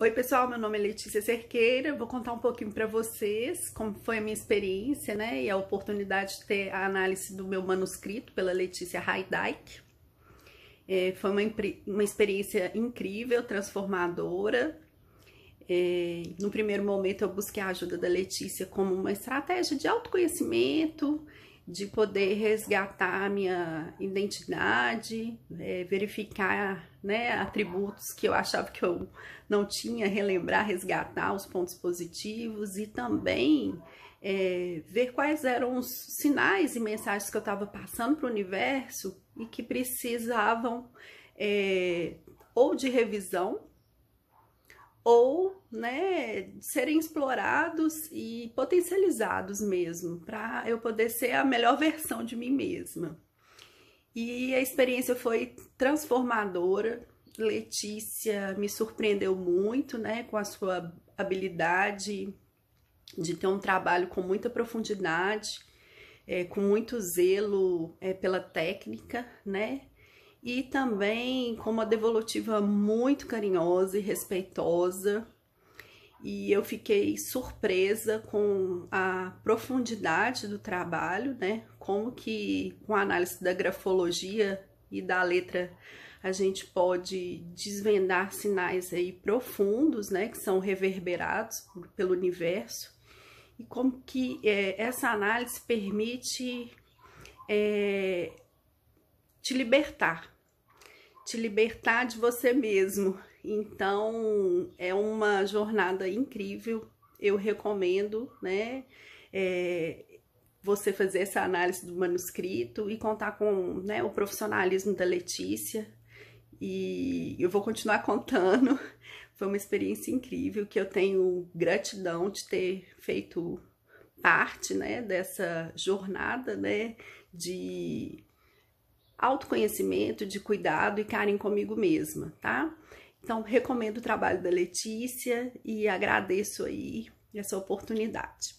Oi, pessoal, meu nome é Letícia Cerqueira. Vou contar um pouquinho para vocês como foi a minha experiência, né? E a oportunidade de ter a análise do meu manuscrito pela Letícia Haidaik. É, foi uma, uma experiência incrível, transformadora. É, no primeiro momento, eu busquei a ajuda da Letícia como uma estratégia de autoconhecimento de poder resgatar a minha identidade, é, verificar né, atributos que eu achava que eu não tinha, relembrar, resgatar os pontos positivos e também é, ver quais eram os sinais e mensagens que eu estava passando para o universo e que precisavam é, ou de revisão ou né, serem explorados e potencializados mesmo, para eu poder ser a melhor versão de mim mesma. E a experiência foi transformadora. Letícia me surpreendeu muito, né, com a sua habilidade de ter um trabalho com muita profundidade, é, com muito zelo é, pela técnica, né? e também com uma devolutiva muito carinhosa e respeitosa. E eu fiquei surpresa com a profundidade do trabalho, né? Como que com a análise da grafologia e da letra a gente pode desvendar sinais aí profundos, né, que são reverberados pelo universo. E como que é, essa análise permite é, te libertar, te libertar de você mesmo. Então, é uma jornada incrível, eu recomendo, né? É, você fazer essa análise do manuscrito e contar com né, o profissionalismo da Letícia. E eu vou continuar contando. Foi uma experiência incrível que eu tenho gratidão de ter feito parte né, dessa jornada né, de autoconhecimento, de cuidado e carinho comigo mesma, tá? Então, recomendo o trabalho da Letícia e agradeço aí essa oportunidade.